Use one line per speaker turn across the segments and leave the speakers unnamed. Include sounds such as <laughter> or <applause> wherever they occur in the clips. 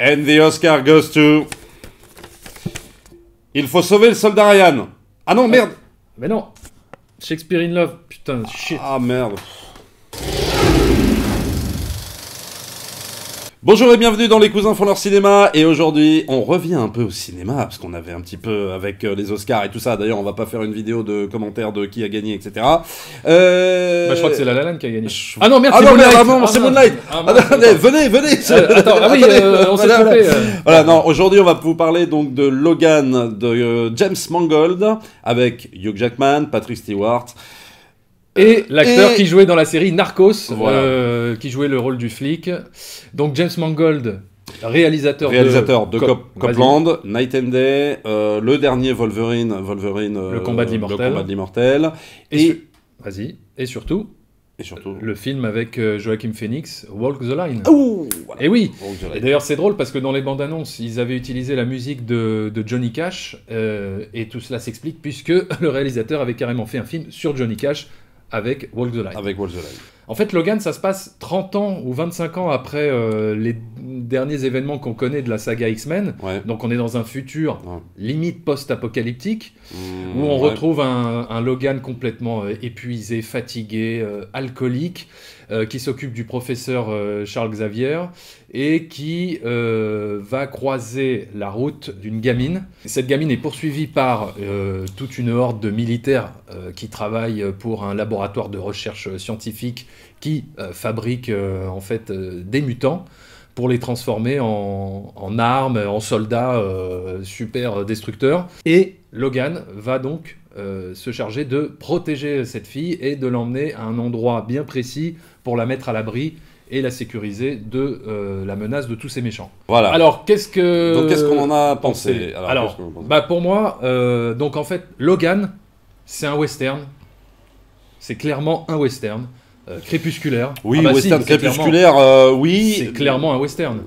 And the Oscar goes to. Il faut sauver le soldat Ryan. Ah non, merde! Mais non! Shakespeare in Love, putain, shit! Ah merde! Bonjour et bienvenue dans Les Cousins font leur cinéma et aujourd'hui on revient un peu au cinéma parce qu'on avait un petit peu avec euh, les Oscars et tout ça d'ailleurs on va pas faire une vidéo de commentaires de qui a gagné etc. Euh... Bah, je crois que c'est La La
Land qui a gagné. Ah non merde ah c'est ah, Moonlight ah Venez venez <laughs> euh, ah euh, on s'est fait
voilà non aujourd'hui on va vous parler donc de Logan de James
Mangold avec Hugh Jackman, Patrick Stewart et l'acteur qui jouait dans la série Narcos, euh, qui jouait le rôle du flic. Donc James Mangold, réalisateur, de, Cop Copland,
Night and Day, euh, le dernier Wolverine,
Wolverine le combat de euh, l'immortel. Et, vas-y, et surtout et surtout... Le film avec Joachim Phoenix, Walk the Line. Et oui. d'ailleurs, c'est drôle parce que dans les bandes annonces, ils avaient utilisé la musique de, Johnny Cash et tout cela s'explique puisque <laughs> le réalisateur avait carrément fait un film sur Johnny Cash avec Walk the Avec En fait, Logan, ça se passe 30 ans ou 25 ans après euh, les derniers événements qu'on connaît de la saga X-Men. Donc, on est dans un futur limite post-apocalyptique mmh, où on retrouve un, Logan complètement euh, épuisé, fatigué, euh, alcoolique. Euh, qui s'occupe du professeur euh, Charles Xavier et qui euh, va croiser la route d'une gamine. Cette gamine est poursuivie par toute une horde de militaires qui travaillent pour un laboratoire de recherche scientifique qui fabrique en fait des mutants pour les transformer en, armes, en soldats super destructeurs. Et Logan va donc euh, se charger de protéger cette fille et de l'emmener à un endroit bien précis pour la mettre à l'abri et la sécuriser de euh, la menace de tous ces méchants. Voilà. Alors qu'est-ce que donc qu'est-ce qu'on en a pensé Alors, bah pour moi, euh, donc en fait Logan, c'est un western, c'est clairement un western crépusculaire. Oui, ah bah, western crépusculaire, oui. C'est clairement un western.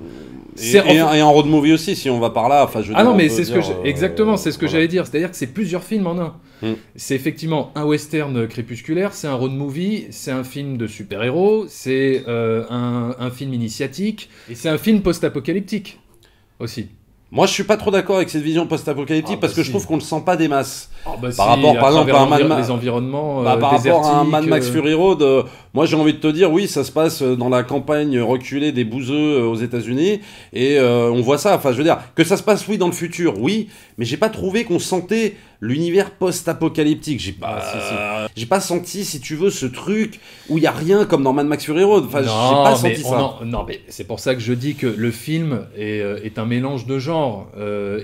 Et, et,
road movie aussi, si on va par là. ah non, mais c'est ce que
exactement, c'est ce que j'allais dire. C'est-à-dire que c'est plusieurs films en un. Mm. C'est effectivement un western crépusculaire, c'est un road movie, c'est un film de super-héros, c'est euh, un, film initiatique, et c'est un film post-apocalyptique aussi. Moi, je suis pas trop d'accord avec cette vision post-apocalyptique ah, parce bah que je trouve qu'on le sent pas des masses par rapport, par à un Mad Max. rapport à Max Fury
Road, euh, moi j'ai envie de te dire, oui, ça se passe euh, dans la campagne reculée des bouseux euh, aux États-Unis. Et on voit ça. Enfin, je veux dire, que ça se passe, oui, dans le futur, oui. Mais j'ai pas trouvé qu'on sentait l'univers post-apocalyptique. J'ai pas, ah, pas senti, si tu veux, ce truc où il y a rien comme dans Mad Max Fury Road. Enfin, j'ai pas senti ça.
non, mais c'est pour ça que je dis que le film est, est un mélange de genres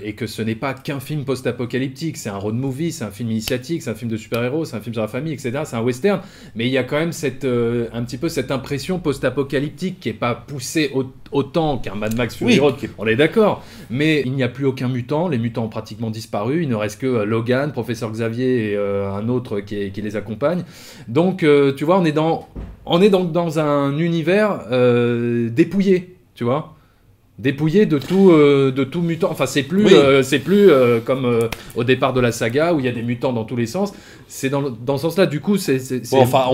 et que ce n'est pas qu'un film post-apocalyptique. C'est un road movie c'est un film initiatique, c'est un film de super-héros, c'est un film sur la famille, etc. C'est un western, mais il y a quand même cette, euh, un petit peu cette impression post-apocalyptique qui n'est pas poussée autant qu'un Mad Max Fury oui. on est d'accord. Mais il n'y a plus aucun mutant, les mutants ont pratiquement disparu, il ne reste que euh, Logan, Professeur Xavier et euh, un autre qui, les accompagne. Donc, tu vois, on est dans, on est donc dans un univers dépouillé, tu vois dépouillé de tout, euh, de tout mutant. Enfin, c'est plus, euh, c'est plus euh, comme au départ de la saga où il y a des mutants dans tous les sens. C'est dans, dans ce sens-là. Du coup, c'est,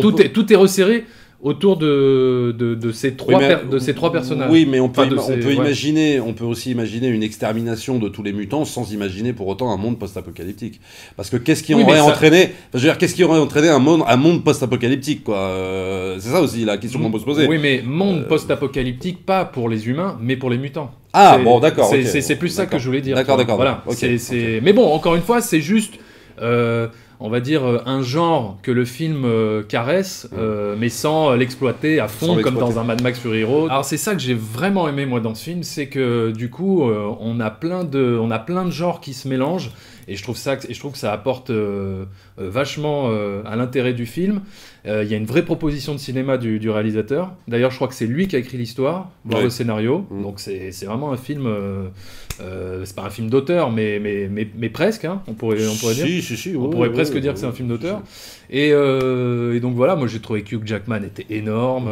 tout, tout est resserré autour de, de, ces trois, de ces trois personnages. Oui, mais on peut, on peut imaginer,
on peut aussi imaginer une extermination de tous les mutants sans imaginer pour autant un monde post-apocalyptique. Parce que qu'est-ce qui aurait entraîné, je veux dire, qu'est-ce qui aurait entraîné un monde, un monde post-apocalyptique, quoi. Euh,
c'est ça aussi la question qu'on mm. peut se poser. Oui, mais monde euh, post-apocalyptique, pas pour les humains, mais pour les mutants. Ah bon, d'accord. C'est plus ça que je voulais dire. D'accord, d'accord. Voilà. Mais bon, encore une fois, c'est juste. Euh, on va dire, euh, un genre que le film euh, caresse, euh, mais sans l'exploiter à fond, comme dans un Mad Max Fury Road. Alors c'est ça que j'ai vraiment aimé moi dans ce film, c'est que du coup, on a plein de, on a plein de genres qui se mélangent. Et je trouve, ça, et je trouve que ça apporte euh, euh, vachement euh, à l'intérêt du film. Il y a une vraie proposition de cinéma du, réalisateur. D'ailleurs, je crois que c'est lui qui a écrit l'histoire, voire le scénario. Mm. Donc c'est vraiment un film. c'est pas un film d'auteur, mais, mais, mais, presque, hein, on pourrait, on pourrait dire. on pourrait presque dire que c'est un film d'auteur. Et, donc voilà, moi j'ai trouvé que Jackman était énorme.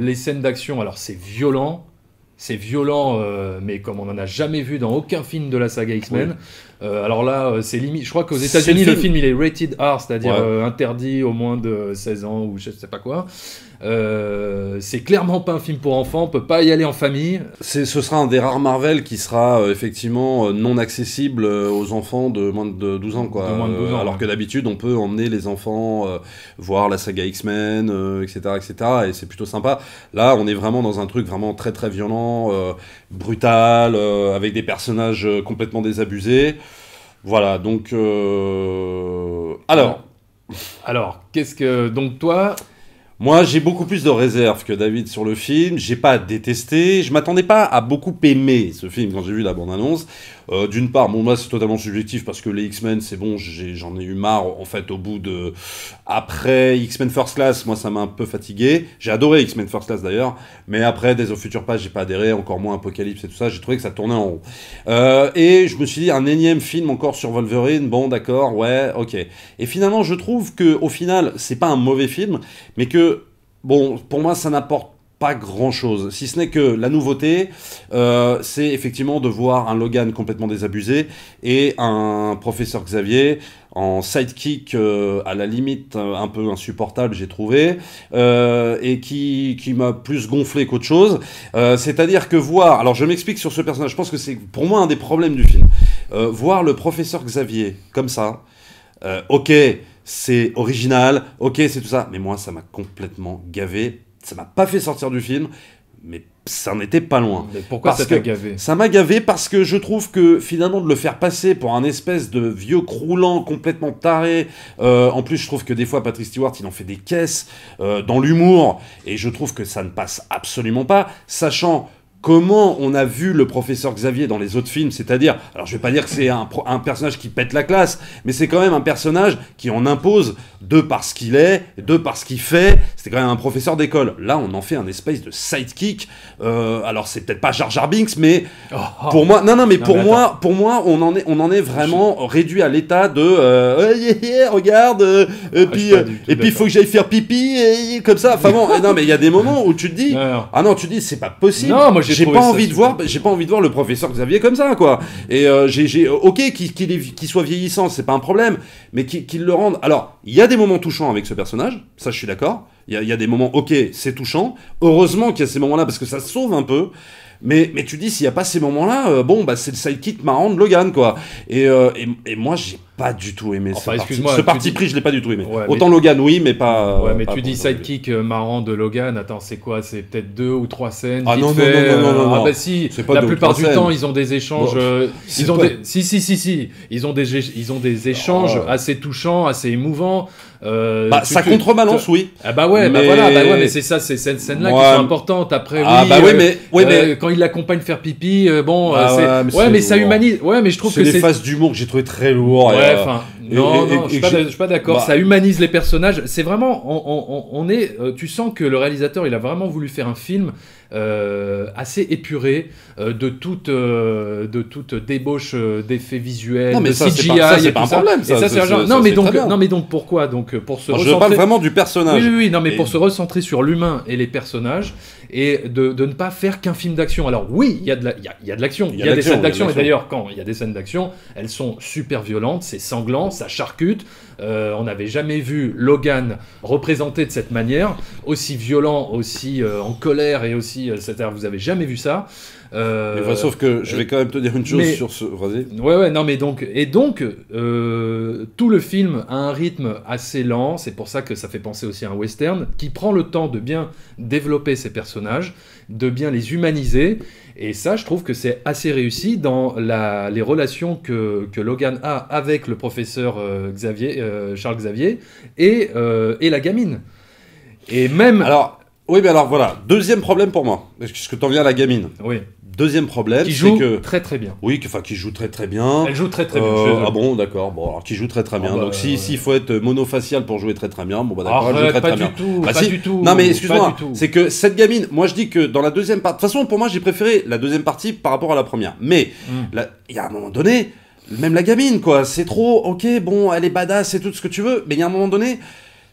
les scènes d'action, alors c'est violent, c'est violent, mais comme on n'en a jamais vu dans aucun film de la saga X-Men. Euh, alors là, euh, c'est limite. Je crois qu'aux États-Unis, le, film il est rated R, c'est-à-dire euh, interdit au moins de 16 ans ou je sais pas quoi. c'est clairement pas un film pour enfants, on peut pas y aller en famille. Ce sera un des rares
Marvel qui sera effectivement non accessible aux enfants de moins de 12 ans. alors que d'habitude, on peut emmener les enfants voir la saga X-Men, etc., etc. Et c'est plutôt sympa. Là, on est vraiment dans un truc vraiment très très violent, brutal, avec des personnages complètement désabusés. Voilà, donc. Euh, alors. <laughs> Alors, qu'est-ce que. Donc, toi. Moi, j'ai beaucoup plus de réserves que David sur le film. J'ai pas détesté. Je m'attendais pas à beaucoup aimer ce film quand j'ai vu la bande-annonce. Euh, d'une part, bon, moi c'est totalement subjectif parce que les X-Men, c'est bon, j'en ai, eu marre en fait au bout de. Après X-Men First Class, moi ça m'a un peu fatigué. J'ai adoré X-Men First Class d'ailleurs, mais après Days of Future Past, j'ai pas adhéré, encore moins Apocalypse et tout ça, j'ai trouvé que ça tournait en rond. Euh, et je me suis dit, un énième film encore sur Wolverine, bon d'accord, ouais, ok. Et finalement, je trouve que au final, c'est pas un mauvais film, mais que, bon, pour moi ça n'apporte pas grand chose, si ce n'est que la nouveauté, euh, c'est effectivement de voir un Logan complètement désabusé et un professeur Xavier en sidekick euh, à la limite euh, un peu insupportable j'ai trouvé et qui, qui m'a plus gonflé qu'autre chose c'est à dire que voir alors je m'explique sur ce personnage je pense que c'est pour moi un des problèmes du film voir le professeur Xavier comme ça ok c'est original ok c'est tout ça mais moi ça m'a complètement gavé ça m'a pas fait sortir du film, mais ça n'était pas loin. pourquoi ça t'a gavé Ça m'a gavé parce que je trouve que finalement de le faire passer pour un espèce de vieux croulant complètement taré, euh, en plus je trouve que des fois Patrick Stewart il en fait des caisses euh, dans l'humour, et je trouve que ça ne passe absolument pas, sachant comment on a vu le professeur Xavier dans les autres films, c'est-à-dire, alors je vais pas dire que c'est un, un, personnage qui pète la classe, mais c'est quand même un personnage qui en impose de par ce qu'il est, de par ce qu'il fait, c'était quand même un professeur d'école. Là, on en fait un espèce de sidekick. Euh, alors c'est peut-être pas Jar Jar Binks, mais
oh, oh. pour moi, non, non, mais pour moi,
pour moi, on en est, on en est vraiment réduit à l'état de, euh, regarde, euh, et ah, puis, et puis il faut que j'aille faire pipi, et, comme ça. Enfin bon, non, mais il y a des moments où tu te dis, <laughs> ah non, tu te dis, c'est pas possible j'ai pas envie de voir, j'ai pas envie de voir le professeur Xavier comme ça, quoi. Et euh, j'ai, ok, qu'il soit vieillissant, c'est pas un problème, mais qu'il le rende. Alors, il y a des moments touchants avec ce personnage, ça, je suis d'accord. Il y, a des moments, ok, c'est touchant. Heureusement qu'il y a ces moments-là parce que ça sauve un peu. Mais, mais tu dis, s'il n'y a pas ces moments-là, euh, bon, bah, c'est le sidekick marrant de Logan, quoi. et, euh, et moi, j'ai pas du tout aimé. Enfin, Ce parti pris, je l'ai pas du tout
aimé. Autant Logan,
oui, mais pas. Ouais, mais tu dis
sidekick kick euh, marrant de Logan. Attends, c'est quoi C'est peut-être deux ou trois scènes. Ah non, non, non, non, euh, non, Ah bah si. la plupart du temps, ils ont des échanges. Euh, ils ont des... Si, si, si, si. Ils ont des, ils ont des échanges ah. assez touchants, assez émouvants. bah, ça contrebalance, oui. Ah bah ouais, mais... bah voilà, bah ouais, mais c'est ça, c'est cette scène-là qui sont importantes. Après, ah bah mais, quand il l'accompagne faire pipi, bon, ah ouais, mais, ça humanise. Ouais, mais je trouve que c'est des phases
d'humour que j'ai trouvé très lourd. Bref, euh, hein. non, je, suis pas, suis pas, d'accord. Bah- ça humanise
les personnages. C'est vraiment, on, est, euh, tu sens que le réalisateur, il a vraiment voulu faire un film euh, assez épuré de toute, de toute débauche d'effets visuels, non, mais ça, CGI, c'est pas, un problème. non, mais donc, non, mais donc pourquoi donc pour se. Je parle vraiment du personnage. Oui, oui, oui non, mais pour se recentrer sur l'humain et les personnages et de, ne pas faire qu'un film d'action. Alors oui, il y a de l'action, la, il y, y a, des scènes d'action, et d'ailleurs quand il y a des scènes d'action, elles sont super violentes, c'est sanglant, ça charcute. Euh, on n'avait jamais vu Logan représenté de cette manière, aussi violent, aussi euh, en colère et aussi, euh, etc. Vous avez jamais vu ça. Euh, sauf que je vais euh, quand même te dire une chose sur ce.
Ouais,
ouais, non, mais donc. Et donc, euh, tout le film a un rythme assez lent, c'est pour ça que ça fait penser aussi à un western, qui prend le temps de bien développer ses personnages, de bien les humaniser. Et ça, je trouve que c'est assez réussi dans la, les relations que, que, Logan a avec le professeur Xavier, Charles Xavier et, et, la gamine. Et même. Alors,
oui, mais alors voilà, deuxième problème pour moi, parce que tu en viens à la gamine. Oui. Deuxième problème, qui joue que, très très bien. Oui, enfin qui joue très très bien. Elle joue très très bien. Euh, ah bon, d'accord. Bon, alors qui joue très très bien. Ah bah, Donc si s'il faut être monofacial pour jouer très très bien, bon bah d'accord, elle joue très pas du Tout, bah, pas du tout. Non mais excuse-moi, c'est que cette gamine, moi je dis que dans la deuxième partie, de toute façon pour moi j'ai préféré la deuxième partie par rapport à la première. Mais hmm. il y a un moment donné, même la gamine quoi, c'est trop. Ok, bon, elle est badass, et tout ce que tu veux, mais il y a un moment donné,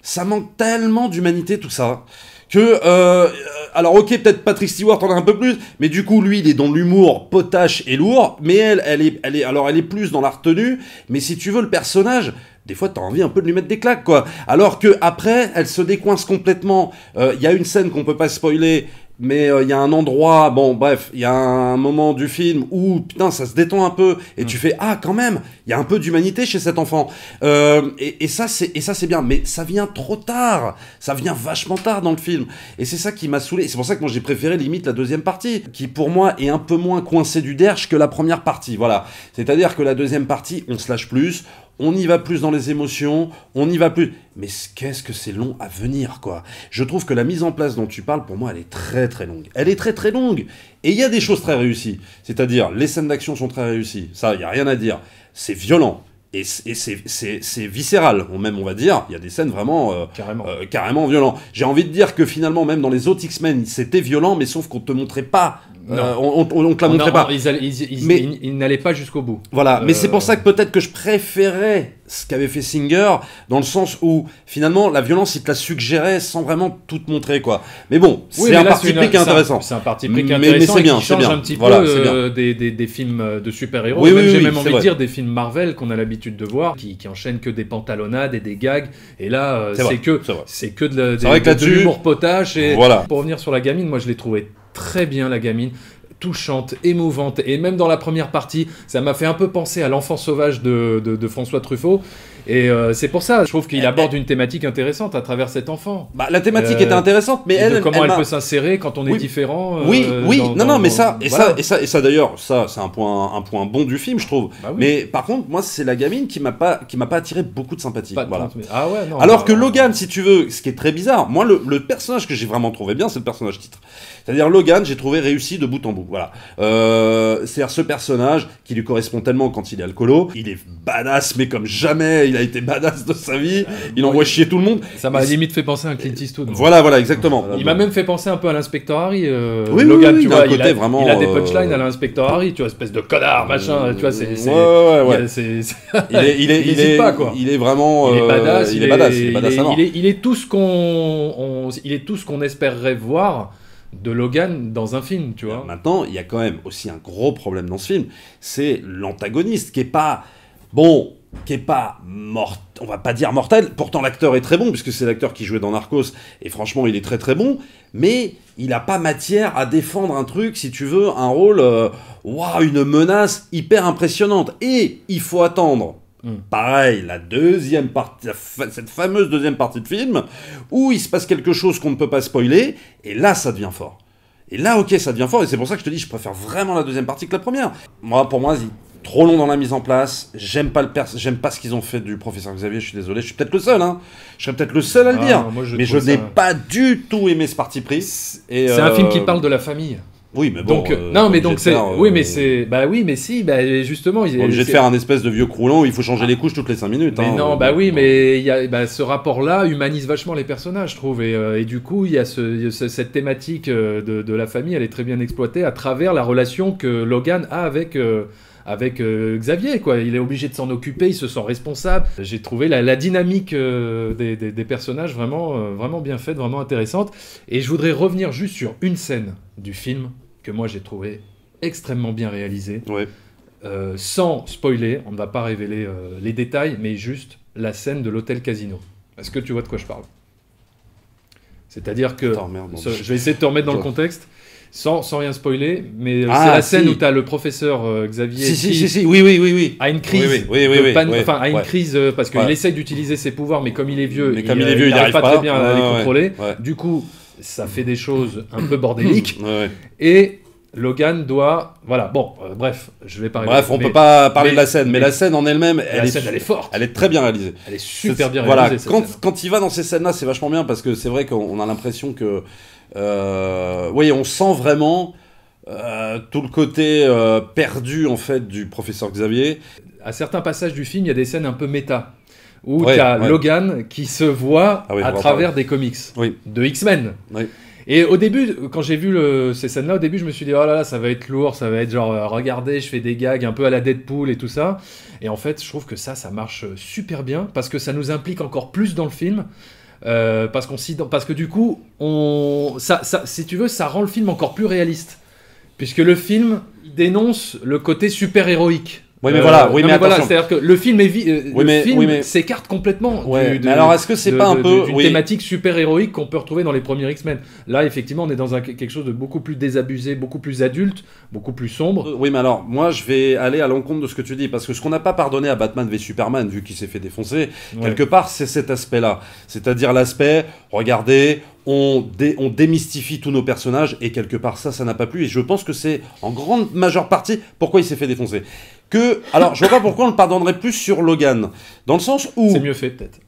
ça manque tellement d'humanité tout ça que euh, alors ok peut-être Patrick Stewart en a un peu plus mais du coup lui il est dans l'humour potache et lourd mais elle elle est elle est alors elle est plus dans la retenue mais si tu veux le personnage des fois, t'as envie un peu de lui mettre des claques, quoi. Alors que après, elle se décoince complètement. Euh, il y a une scène qu'on peut pas spoiler, mais euh, il y a un endroit, bon bref, il y a un moment du film où putain ça se détend un peu et tu mm. fais ah quand même, il y a un peu d'humanité chez cet enfant euh, et, ça c'est et ça c'est bien, mais ça vient trop tard, ça vient vachement tard dans le film et c'est ça qui m'a saoulé, c'est pour ça que moi j'ai préféré limite la deuxième partie qui pour moi est un peu moins coincée du derche que la première partie, voilà, c'est à dire que la deuxième partie on se lâche plus, on y va plus dans les émotions, on y va plus. Mais qu'est-ce que c'est long à venir, quoi. Je trouve que la mise en place dont tu parles, pour moi, elle est très très longue. Elle est très très longue. Et il y a des choses très réussies. C'est-à-dire, les scènes d'action sont très réussies. Ça, il n'y a rien à dire. C'est violent. Et c'est viscéral, même on va dire. Il y a des scènes vraiment euh, carrément. Euh, carrément violentes. J'ai envie de dire que finalement, même dans les autres X-Men, c'était violent, mais sauf qu'on ne te montrait pas euh, on, ne te la montrait pas.
Ils,
n'allaient pas jusqu'au bout. Voilà, mais euh, c'est pour ça que peut-être que je préférais ce qu'avait fait Singer, dans le sens où finalement la violence il te la suggérait sans vraiment tout te montrer quoi. Mais bon, c'est un parti pris qui est intéressant. C'est un parti pris qui est intéressant. Mais, c'est bien, c'est bien. un petit peu euh,
des, films de super-héros. Oui, J'ai même envie de dire des films Marvel qu'on a l'habitude de voir, qui, qui, enchaînent que des pantalonnades et des gags. Et là, c'est que c'est que de, l'humour potache. Et pour revenir sur la gamine, moi je l'ai trouvé très bien la gamine touchante, émouvante, et même dans la première partie, ça m'a fait un peu penser à l'enfant sauvage de, François Truffaut. Et euh, c'est pour ça, je trouve qu'il eh, aborde eh. une thématique intéressante à travers cet enfant. Bah, la thématique euh, est intéressante, mais elle, comment elle, peut s'insérer quand on est différent. Euh, oui, oui, non, non, mais ça, et ça, et ça, et ça d'ailleurs,
ça, c'est un point, un point bon du film, je trouve. Bah mais par contre, moi, c'est la gamine qui m'a pas, m'a pas attiré beaucoup de sympathie. Alors que Logan, si tu veux, ce qui est très bizarre, moi, le, le personnage que j'ai vraiment trouvé bien, c'est le personnage titre. C'est-à-dire Logan, j'ai trouvé réussi de bout en bout. Voilà. Euh, C'est-à-dire ce personnage qui lui correspond tellement quand il est alcoolo, il est badass, mais comme jamais il a été badass de sa vie. Ah, il envoie chier tout le monde. Ça m'a limite fait penser à Clint Eastwood. Voilà, voilà, exactement. Ah, il m'a bah.
même fait penser un peu à l'inspecteur Harry. Euh, Logan, tu vois, il a, vraiment, il a des euh, punchlines à l'inspecteur Harry, tu vois, espèce de connard, euh, machin. Tu vois, c'est. Il est, il est, pas quoi. Il est vraiment. Il est badass. Il est badass. Il est tout ce qu'on, il est tout ce qu'on espérerait voir de Logan dans un film, tu vois. Maintenant, il y a quand même aussi un gros problème
dans ce film, c'est l'antagoniste qui est pas bon, qui est pas mort, on va pas dire mortel. Pourtant, l'acteur est très bon puisque c'est l'acteur qui jouait dans Narcos et franchement, il est très très bon. Mais il a pas matière à défendre un truc, si tu veux, un rôle, euh, waouh, une menace hyper impressionnante. Et il faut attendre Mm. Pareil, la deuxième partie, cette fameuse deuxième partie de film, où il se passe quelque chose qu'on ne peut pas spoiler, et là, ça devient fort. Et là, ok, ça devient fort, et c'est pour ça que je te dis, je préfère vraiment la deuxième partie que la première. Moi, pour moi, trop long dans la mise en place. J'aime pas le j'aime pas ce qu'ils ont fait du professeur Xavier. Je suis désolé, je suis peut-être le seul. Hein. Je serais peut-être le seul à le ah dire. mais je n'ai pas du tout aimé ce
parti pris. C'est un film qui euh, parle de la famille. Oui, mais bon. Donc, euh, non, mais donc c'est. oui, mais euh, c'est. Bah oui, mais si, bah justement. est obligé de faire un
espèce de vieux croulant où il faut changer ah. les couches toutes les 5 minutes. Hein, non, euh,
bah oui, mais y a, bah, ce rapport-là humanise vachement les personnages, je trouve. Et, du coup, il y a cette thématique de, la famille, elle est très bien exploitée à travers la relation que Logan a avec avec Xavier. Quoi. Il est obligé de s'en occuper, il se sent responsable. J'ai trouvé la, dynamique des, personnages vraiment, vraiment bien faite, vraiment intéressante. Et je voudrais revenir juste sur une scène du film que moi j'ai trouvé extrêmement bien réalisé. Euh, sans spoiler, on ne va pas révéler euh, les détails, mais juste la scène de l'hôtel casino. Est-ce que tu vois de quoi je parle C'est-à-dire que. je vais essayer de te remettre dans le contexte. Sans, sans, rien spoiler, mais euh, ah, c'est la scène où tu as le professeur Xavier qui oui, oui, oui, oui. a une crise, oui, une crise parce qu'il essaie d'utiliser ses pouvoirs, mais comme il est vieux, comme il, n'arrive pas, très bien à les contrôler. Du coup, ça fait des choses un peu bordéliques. Et Logan doit. Voilà, bon, euh, bref, je vais pas. Bref, on peut pas parler de la scène, mais, la scène en elle-même, elle, est, elle est très bien réalisée. Elle est super bien réalisée.
quand, il va dans ces scènes-là, c'est vachement bien parce que c'est vrai qu'on a l'impression que. Euh, oui, on sent vraiment euh, tout le côté euh,
perdu en fait du professeur Xavier. À certains passages du film, il y a des scènes un peu méta où tu as Logan qui se voit ah à travers des comics de X-Men. Et au début, quand j'ai vu ces scènes-là, au début, je me suis dit, oh là là, ça va être lourd, ça va être genre, euh, regardez, je fais des gags un peu à la Deadpool et tout ça. Et en fait, je trouve que ça, ça marche euh, super bien parce que ça nous implique encore plus dans le film. Euh, parce, parce que du coup, si tu veux, ça rend le film encore plus réaliste. Puisque le film dénonce le côté super-héroïque oui, mais euh, voilà, oui, mais, voilà, c'est-à-dire que le film, est euh, s'écarte complètement. Ouais, du, mais alors, est-ce que c'est pas un peu une thématique super héroïque qu'on peut retrouver dans les premiers X-Men Là, effectivement, on est dans quelque chose de beaucoup plus désabusé, beaucoup plus adulte, beaucoup plus sombre. Euh, oui, mais alors,
moi, je vais aller à l'encontre de ce que tu dis parce que ce qu'on n'a pas pardonné à Batman v Superman, vu qu'il s'est fait défoncer, quelque part, c'est cet aspect-là, c'est-à-dire l'aspect, regardez, on, on, démystifie tous nos personnages et quelque part ça, ça n'a pas plu. Et je pense que c'est en grande majeure partie pourquoi il s'est fait défoncer. Alors, je vois pas pourquoi on le pardonnerait plus sur Logan. Dans le sens où. C'est mieux fait, peut-être.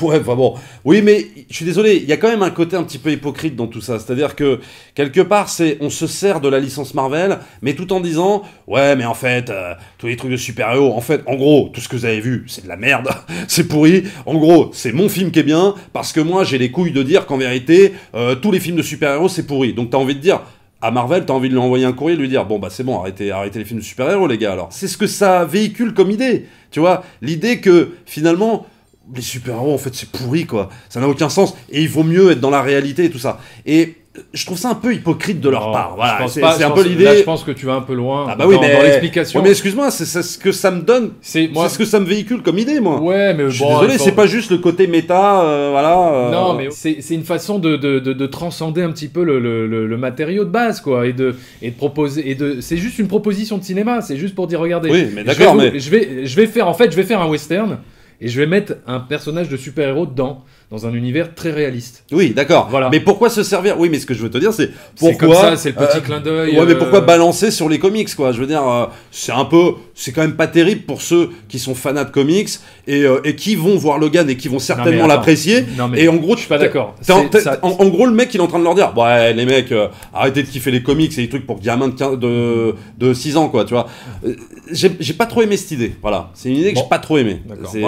Ouais, enfin bon. Oui, mais je suis désolé, il y a quand même un côté un petit peu hypocrite dans tout ça. C'est-à-dire que, quelque part, c'est on se sert de la licence Marvel, mais tout en disant Ouais, mais en fait, euh, tous les trucs de super-héros, en fait, en gros, tout ce que vous avez vu, c'est de la merde, <laughs> c'est pourri. En gros, c'est mon film qui est bien, parce que moi, j'ai les couilles de dire qu'en vérité, euh, tous les films de super-héros, c'est pourri. Donc, t'as envie de dire à Marvel, t'as envie de lui envoyer un courrier, de lui dire bon bah c'est bon, arrêtez, arrêtez les films de super-héros les gars. Alors c'est ce que ça véhicule comme idée, tu vois, l'idée que finalement les super-héros en fait c'est pourri quoi, ça n'a aucun sens et il vaut mieux être dans la réalité et tout ça. Et je trouve ça un peu hypocrite de leur part. c'est un peu l'idée. je
pense que tu vas un peu loin ah bah dans, dans l'explication. mais
excuse-moi, c'est ce que ça me donne. C'est ce que ça me véhicule comme idée, moi. Ouais, mais je suis désolé, c'est pas juste
le côté méta, euh, voilà. Euh. Non, mais c'est une façon de, transcender un petit peu le, matériau de base, quoi, et de et de proposer et de. C'est juste une proposition de cinéma. C'est juste pour dire, regardez. Oui, mais d'accord, mais je vais je vais faire en fait, je vais faire un western et je vais mettre un personnage de super-héros dedans dans un univers très réaliste. Oui, d'accord. Mais pourquoi se servir
Oui, mais ce que je veux te dire, c'est pourquoi. C'est ça, c'est le petit clin d'œil. Ouais, mais euh, pourquoi balancer sur les comics, quoi Je veux dire, euh, c'est un peu c'est quand même pas terrible pour ceux qui sont fanats de comics et, euh, qui vont voir Logan et qui vont certainement l'apprécier. Et en gros, je suis pas d'accord. En, gros, le mec, il est en train de leur dire Ouais, les mecs, euh, arrêtez de kiffer les comics et des trucs pour gamins de, de, 6 ans, quoi, tu vois. Euh, j'ai pas trop aimé cette idée. Voilà, c'est une idée que j'ai pas trop aimé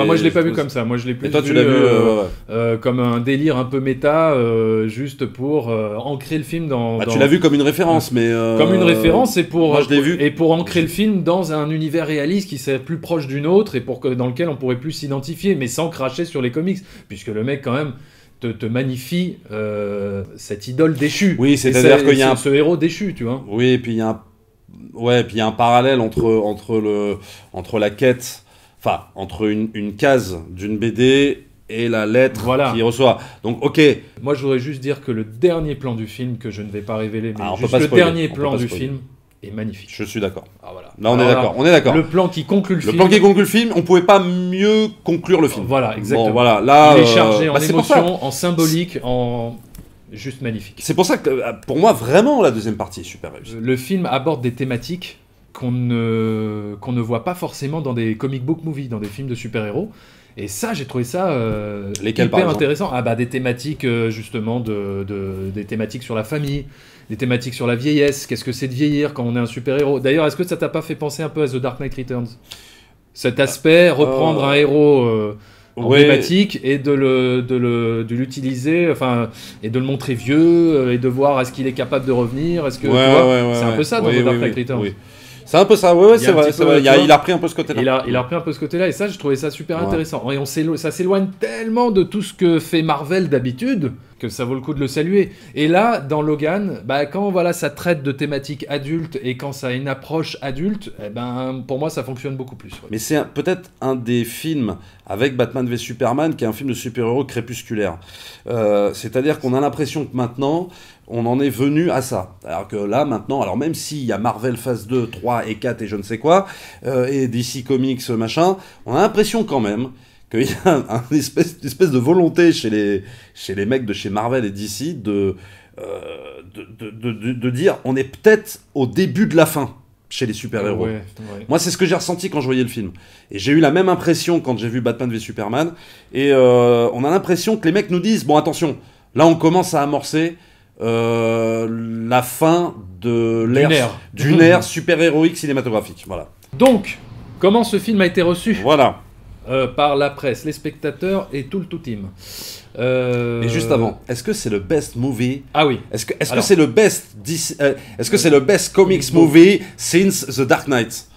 moi, je l'ai pas vu comme ça. Moi, je l'ai plus vu,
comme un délire un peu méta, juste pour ancrer le film dans. Bah, tu l'as vu comme une référence, mais. Comme une référence, et pour. Et pour ancrer le film dans un univers réaliste qui serait plus proche d'une autre et pour que, dans lequel on pourrait plus s'identifier, mais sans cracher sur les comics, puisque le mec quand même te, magnifie euh, cette idole déchue. Oui, c'est-à-dire qu'il y a ce héros déchu, tu vois.
Oui, et puis il y a un, ouais, puis il y a un parallèle entre entre le entre la quête, enfin entre une, case d'une
BD et la lettre voilà. qu'il reçoit. Donc, ok. Moi, je voudrais juste dire que le dernier plan du film, que je ne vais pas révéler, mais ah, juste le dernier plan du film, est magnifique. Je suis d'accord. Ah, voilà.
Là, on est d'accord. On est d'accord. Le plan qui conclut le, film. Le plan qui conclut le film, on pouvait pas mieux conclure le film. Voilà, exactement. voilà, là, il est euh, chargé en bah, émotion, en symbolique,
en juste magnifique. C'est pour ça que, euh, pour moi, vraiment, la deuxième partie est super réussie. Le film aborde des thématiques qu'on ne, qu'on ne voit pas forcément dans des comic book movies, dans des films de super-héros. Et ça, j'ai trouvé ça euh, hyper intéressant. Ah bah des thématiques euh, justement de, de, des thématiques sur la famille, des thématiques sur la vieillesse, qu'est-ce que c'est de vieillir quand on est un super-héros. D'ailleurs, est-ce que ça t'a pas fait penser un peu à The Dark Knight Returns Cet aspect, ah, reprendre euh, un héros euh, emblématique et de le de l'utiliser, enfin et de le montrer vieux euh, et de voir est-ce qu'il est capable de revenir. Est-ce que c'est un peu ça dans The Dark Knight Returns. C'est un peu ça, ouais, Il, a, repris pris un peu ce côté-là. Il a, repris un peu ce côté-là, et ça, je trouvais ça super intéressant. Et on ça s'éloigne tellement de tout ce que fait Marvel d'habitude que ça vaut le coup de le saluer. Et là, dans Logan, bah, quand voilà, ça traite de thématiques adultes et quand ça a une approche adulte, eh ben, pour moi, ça fonctionne beaucoup plus.
Mais c'est peut-être un des films avec Batman v Superman qui est un film de super-héros crépusculaire. Euh, c'est-à-dire qu'on a l'impression que maintenant, on en est venu à ça. Alors que là, maintenant, alors même s'il y a Marvel phase 2, 3 et 4 et je ne sais quoi, euh, et DC Comics, euh, machin, on a l'impression quand même qu'il y a une espèce de volonté chez les, chez mecs de chez Marvel et DC euh, de, dire on est peut-être au début de la fin chez les super-héros. Moi, c'est ce que j'ai ressenti quand je voyais le film. Et j'ai eu la même impression quand j'ai vu Batman v Superman. Et on a l'impression que les mecs nous disent, bon, attention, là, on commence à amorcer, euh, la fin de l'ère d'une ère, super-héroïque cinématographique.
Voilà. Donc, comment ce film a été reçu Voilà. Euh, par la presse, les spectateurs et tout le tout team. Euh... juste avant, est-ce que c'est le best movie Ah oui.
Est-ce que est-ce que c'est le best euh, est-ce que c'est le best comics movie since The Dark Knight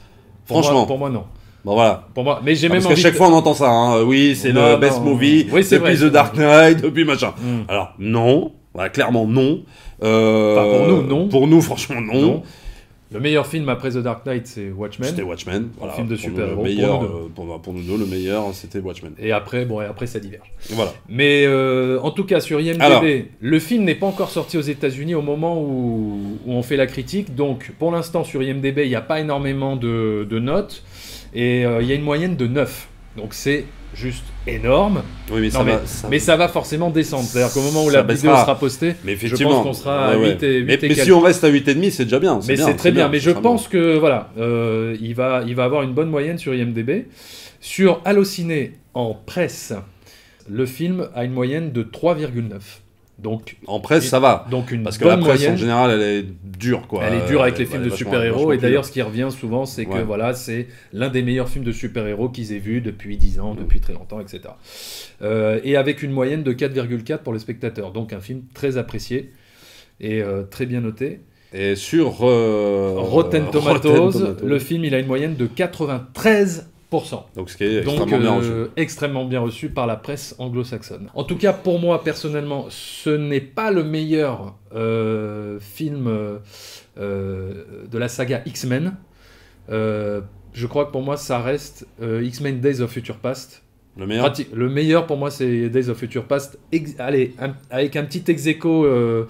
Franchement. pour moi, non. Bon voilà.
Pour moi, mais j'ai ah, même parce qu'à chaque fois on
entend ça. Hein. Oui, c'est le best movie depuis The Dark Knight, depuis machin. Mm. Alors non, clairement, non. Euh, pour nous, non. Pour nous, franchement, non.
Le meilleur film après The Dark Knight, c'est Watchmen. C'était Watchmen. un film de super-héros.
Pour, euh, bah, pour, nous deux, le meilleur, c'était Watchmen.
Et après, bon, et après, ça diverge. Voilà. Mais euh, en tout cas, sur IMDb, le film n'est pas encore sorti aux États-Unis au moment où, on fait la critique. Donc, pour l'instant, sur IMDb, il n'y a pas énormément de, notes. Et il y a une moyenne de 9. Donc, c'est juste énorme. mais, ça, va, forcément descendre. C'est-à-dire qu'au moment où la vidéo sera postée, mais effectivement, je pense qu'on sera à et, 8 mais, si on reste à
8,5, c'est déjà bien. Mais c'est très bien. Mais je pense
que voilà, euh, il, va, il va avoir une bonne moyenne sur IMDB. Sur Allociné en presse, le film a une moyenne de 3,9. Donc, en presse, ça va. Donc une Parce que la presse, en général, elle est dure. Quoi. Elle est dure avec les films de super-héros. Et d'ailleurs, ce qui revient souvent, c'est que voilà, c'est l'un des meilleurs films de super-héros qu'ils aient vu depuis 10 ans, depuis mm. très longtemps, etc. Euh, et avec une moyenne de 4,4 pour les spectateurs. Donc, un film très apprécié et euh, très bien noté.
Et sur euh, Rotten, Rotten, Tomatoes, le film,
il a une moyenne de 93 donc ce qui est euh, extrêmement, bien reçu. par la presse anglo-saxonne. En tout cas, pour moi personnellement, ce n'est pas le meilleur euh, film euh, de la saga X-Men. je crois que pour moi, ça reste X-Men Days of Future Past. Le meilleur. le meilleur pour moi, c'est Days of Future Past. allez, avec un petit ex Euh,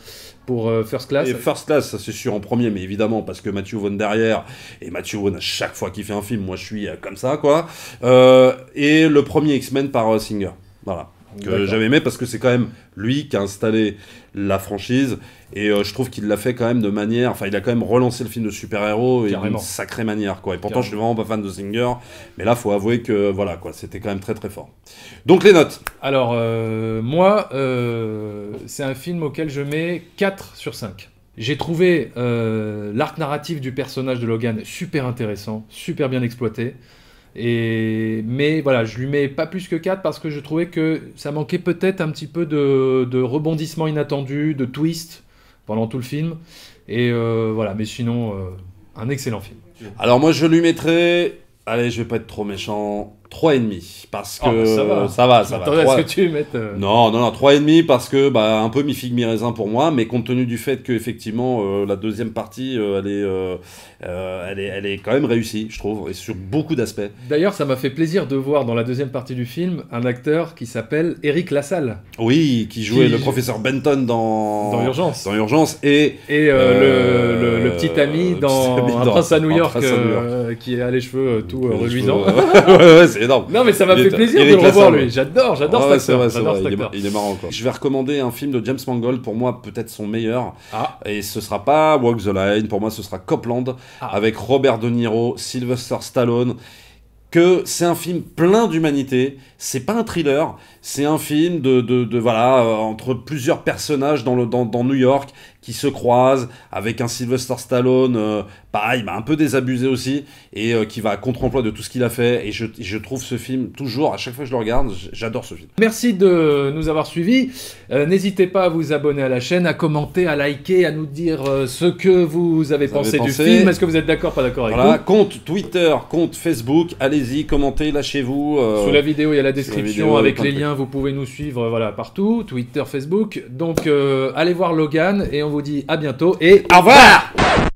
euh, First Class. First
Class, c'est sûr en premier, mais évidemment parce que Matthew Vaughn derrière et Matthew Vaughn à chaque fois qu'il fait un film, moi je suis euh, comme ça quoi. Euh, et le premier X-Men par Singer. Voilà que j'avais aimé parce que c'est quand même lui qui a installé la franchise et euh, je trouve qu'il l'a fait quand même de manière enfin il a quand même relancé le film de super-héros et d'une sacrée manière quoi et pourtant je suis vraiment pas fan de Singer mais là faut avouer que voilà quoi c'était quand même très très fort
donc les notes alors euh, moi euh, c'est un film auquel je mets 4 sur 5 j'ai trouvé l'arc narratif du personnage de Logan super intéressant super bien exploité et, mais voilà, je lui mets pas plus que 4 parce que je trouvais que ça manquait peut-être un petit peu de, rebondissement inattendu, de twist pendant tout le film. Et euh, voilà, mais sinon, euh, un excellent film. Alors moi, je
lui mettrai, Allez, je vais pas être trop méchant demi parce ah, que bah, ça va, ça va. Ça ce que tu euh, Non, non, non, demi, parce que bah, un peu mi figue mi raisin pour moi, mais compte tenu du fait que effectivement euh, la deuxième partie euh, elle, est, elle, est, elle est quand même réussie, je trouve, et sur
beaucoup d'aspects. D'ailleurs, ça m'a fait plaisir de voir dans la deuxième partie du film un acteur qui s'appelle Eric Lassalle.
Oui, qui jouait le professeur Benton dans dans Urgence. Dans
Urgence et et le, le, petit ami dans, dans... prince à New York. Euh, qui a les cheveux euh, tout euh, reluisant. <laughs> ouais, ouais, c'est énorme. Non, mais ça m'a fait plaisir de le revoir, lui. J'adore, j'adore cet Il, est, marrant, quoi.
Je vais recommander un film de James Mangold, pour moi, peut-être son meilleur. Ah. Et ce sera pas Walk the Line, pour moi, ce sera Copland, ah. avec Robert De Niro, Sylvester Stallone que c'est un film plein d'humanité, c'est pas un thriller, c'est un film de, de, voilà, entre plusieurs personnages dans, le, dans, dans New York, qui se croisent, avec un Sylvester Stallone, euh, pareil, bah, un peu désabusé aussi, et euh, qui va à contre-emploi de tout ce qu'il a fait. Et je, trouve ce film, toujours, à chaque fois que je le regarde, j'adore ce
film. Merci de nous avoir suivis. Euh, n'hésitez pas à vous abonner à la chaîne, à commenter, à liker, à nous dire ce que vous avez, pensé, du film. Est-ce que vous êtes d'accord, pas d'accord avec voilà. compte
Twitter, compte Facebook, allez-y, commentez, lâchez-vous. Sous la vidéo, il y a la description avec les liens,
vous pouvez nous suivre voilà, partout, Twitter, Facebook. Donc, allez voir Logan et on je vous dit à bientôt et au revoir